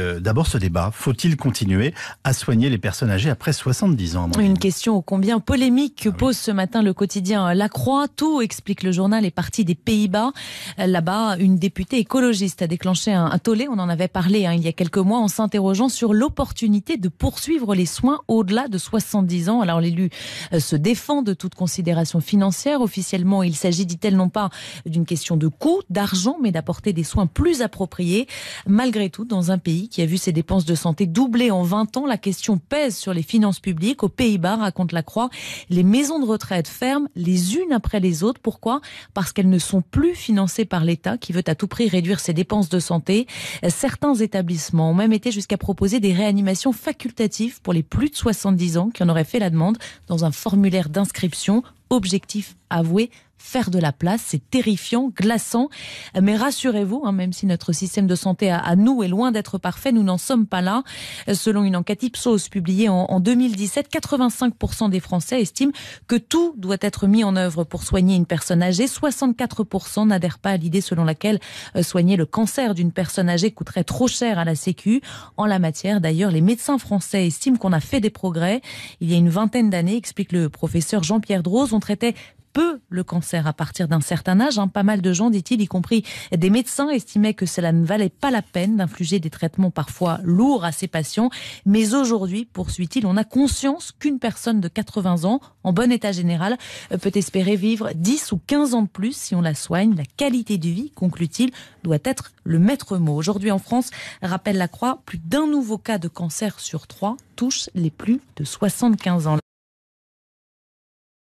Euh, d'abord ce débat. Faut-il continuer à soigner les personnes âgées après 70 ans Une question ô combien polémique ah pose ce matin le quotidien La Croix. Tout, explique le journal, est parti des Pays-Bas. Euh, là-bas, une députée écologiste a déclenché un, tollé. On en avait parlé hein, il y a quelques mois en s'interrogeant sur l'opportunité de poursuivre les soins au-delà de 70 ans. Alors l'élu euh, se défend de toute considération financière. Officiellement, il s'agit, dit-elle, non pas d'une question de coût, d'argent, mais d'apporter des soins plus appropriés, malgré tout, dans un pays qui a vu ses dépenses de santé doubler en 20 ans. La question pèse sur les finances publiques. Aux Pays-Bas, raconte la Croix, les maisons de retraite ferment les unes après les autres. Pourquoi Parce qu'elles ne sont plus financées par l'État qui veut à tout prix réduire ses dépenses de santé. Certains établissements ont même été jusqu'à proposer des réanimations facultatives pour les plus de 70 ans qui en auraient fait la demande dans un formulaire d'inscription objectif avouer faire de la place. C'est terrifiant, glaçant. Mais rassurez-vous, hein, même si notre système de santé à, nous est loin d'être parfait, nous n'en sommes pas là. Selon une enquête Ipsos publiée en, 2017, 85% des Français estiment que tout doit être mis en œuvre pour soigner une personne âgée. 64% n'adhèrent pas à l'idée selon laquelle euh, soigner le cancer d'une personne âgée coûterait trop cher à la Sécu. En la matière, d'ailleurs, les médecins français estiment qu'on a fait des progrès. Il y a une vingtaine d'années, explique le professeur Jean-Pierre Droz, on traitait peu le cancer à partir d'un certain âge. Hein. Pas mal de gens, dit-il, y compris des médecins, estimaient que cela ne valait pas la peine d'infliger des traitements parfois lourds à ces patients. Mais aujourd'hui, poursuit-il, on a conscience qu'une personne de 80 ans, en bon état général, peut espérer vivre 10 ou 15 ans de plus si on la soigne. La qualité de vie, conclut-il, doit être le maître mot. Aujourd'hui en France, rappelle la Croix, plus d'un nouveau cas de cancer sur trois touche les plus de 75 ans.